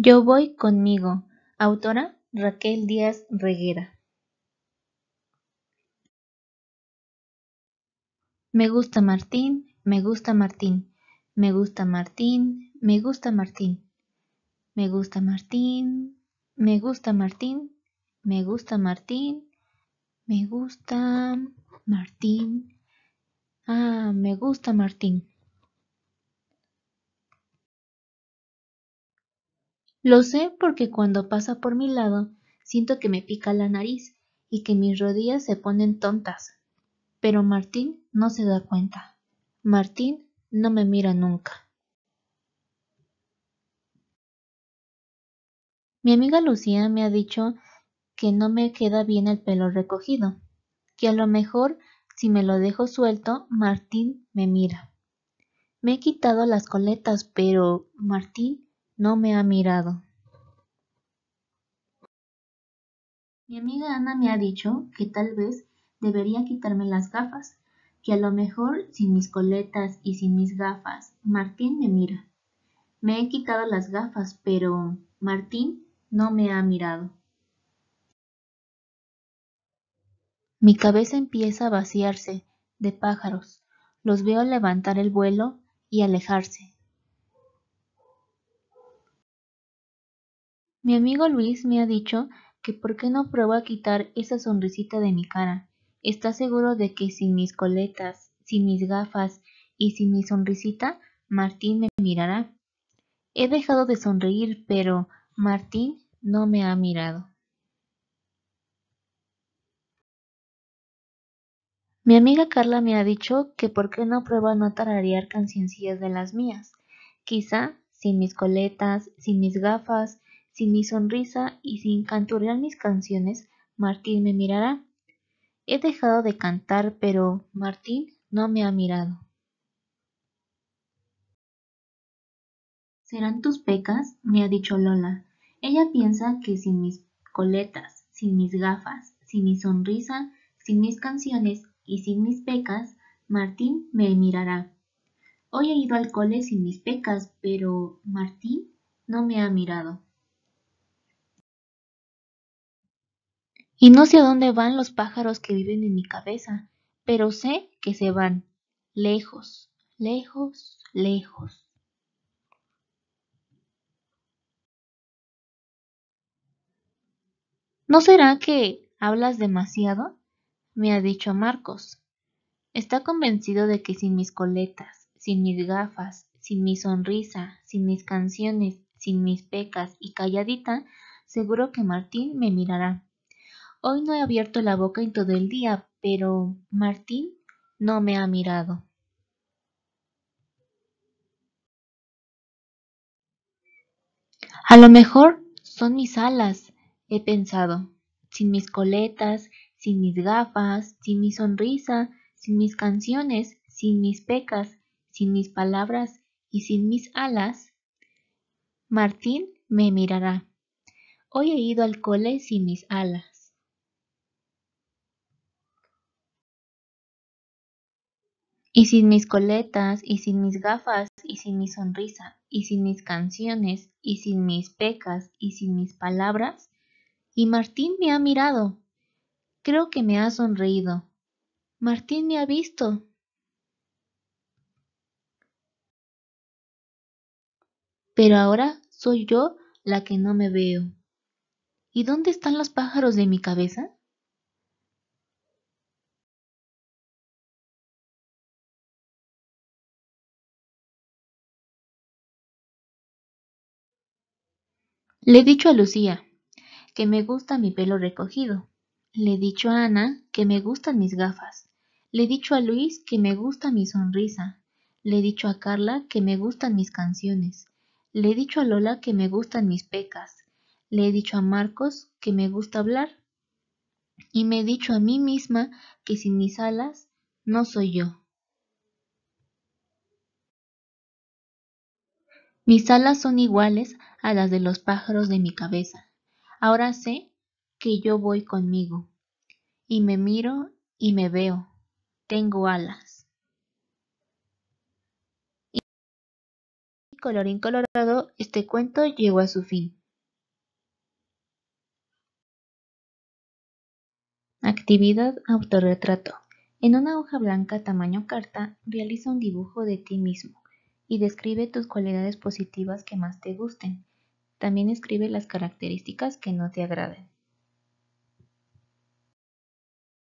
Yo voy conmigo. Autora Raquel Díaz Reguera. Me gusta Martín, me gusta Martín, me gusta Martín, me gusta Martín, me gusta Martín, me gusta Martín, me gusta Martín, me gusta Martín, ah, me gusta Martín. Lo sé porque cuando pasa por mi lado siento que me pica la nariz y que mis rodillas se ponen tontas. Pero Martín no se da cuenta. Martín no me mira nunca. Mi amiga Lucía me ha dicho que no me queda bien el pelo recogido, que a lo mejor si me lo dejo suelto, Martín me mira. Me he quitado las coletas, pero Martín no me ha mirado. Mi amiga Ana me ha dicho que tal vez debería quitarme las gafas, que a lo mejor sin mis coletas y sin mis gafas, Martín me mira. Me he quitado las gafas, pero Martín no me ha mirado. Mi cabeza empieza a vaciarse de pájaros. Los veo levantar el vuelo y alejarse. Mi amigo Luis me ha dicho que por qué no prueba a quitar esa sonrisita de mi cara. Está seguro de que sin mis coletas, sin mis gafas y sin mi sonrisita, Martín me mirará. He dejado de sonreír, pero Martín no me ha mirado. Mi amiga Carla me ha dicho que por qué no prueba no tararear cancioncillas de las mías. Quizá sin mis coletas, sin mis gafas sin mi sonrisa y sin canturrear mis canciones, Martín me mirará. He dejado de cantar, pero Martín no me ha mirado. Serán tus pecas, me ha dicho Lola. Ella piensa que sin mis coletas, sin mis gafas, sin mi sonrisa, sin mis canciones y sin mis pecas, Martín me mirará. Hoy he ido al cole sin mis pecas, pero Martín no me ha mirado. Y no sé a dónde van los pájaros que viven en mi cabeza, pero sé que se van lejos, lejos, lejos. ¿No será que hablas demasiado? me ha dicho Marcos. Está convencido de que sin mis coletas, sin mis gafas, sin mi sonrisa, sin mis canciones, sin mis pecas y calladita, seguro que Martín me mirará. Hoy no he abierto la boca en todo el día, pero Martín no me ha mirado. A lo mejor son mis alas, he pensado, sin mis coletas, sin mis gafas, sin mi sonrisa, sin mis canciones, sin mis pecas, sin mis palabras y sin mis alas. Martín me mirará. Hoy he ido al cole sin mis alas. Y sin mis coletas, y sin mis gafas, y sin mi sonrisa, y sin mis canciones, y sin mis pecas, y sin mis palabras. Y Martín me ha mirado. Creo que me ha sonreído. Martín me ha visto. Pero ahora soy yo la que no me veo. ¿Y dónde están los pájaros de mi cabeza? Le he dicho a Lucía que me gusta mi pelo recogido. Le he dicho a Ana que me gustan mis gafas. Le he dicho a Luis que me gusta mi sonrisa. Le he dicho a Carla que me gustan mis canciones. Le he dicho a Lola que me gustan mis pecas. Le he dicho a Marcos que me gusta hablar. Y me he dicho a mí misma que sin mis alas no soy yo. Mis alas son iguales a las de los pájaros de mi cabeza. Ahora sé que yo voy conmigo. Y me miro y me veo. Tengo alas. Y colorín colorado, este cuento llegó a su fin. Actividad autorretrato. En una hoja blanca tamaño carta, realiza un dibujo de ti mismo y describe tus cualidades positivas que más te gusten. También escribe las características que no te agraden.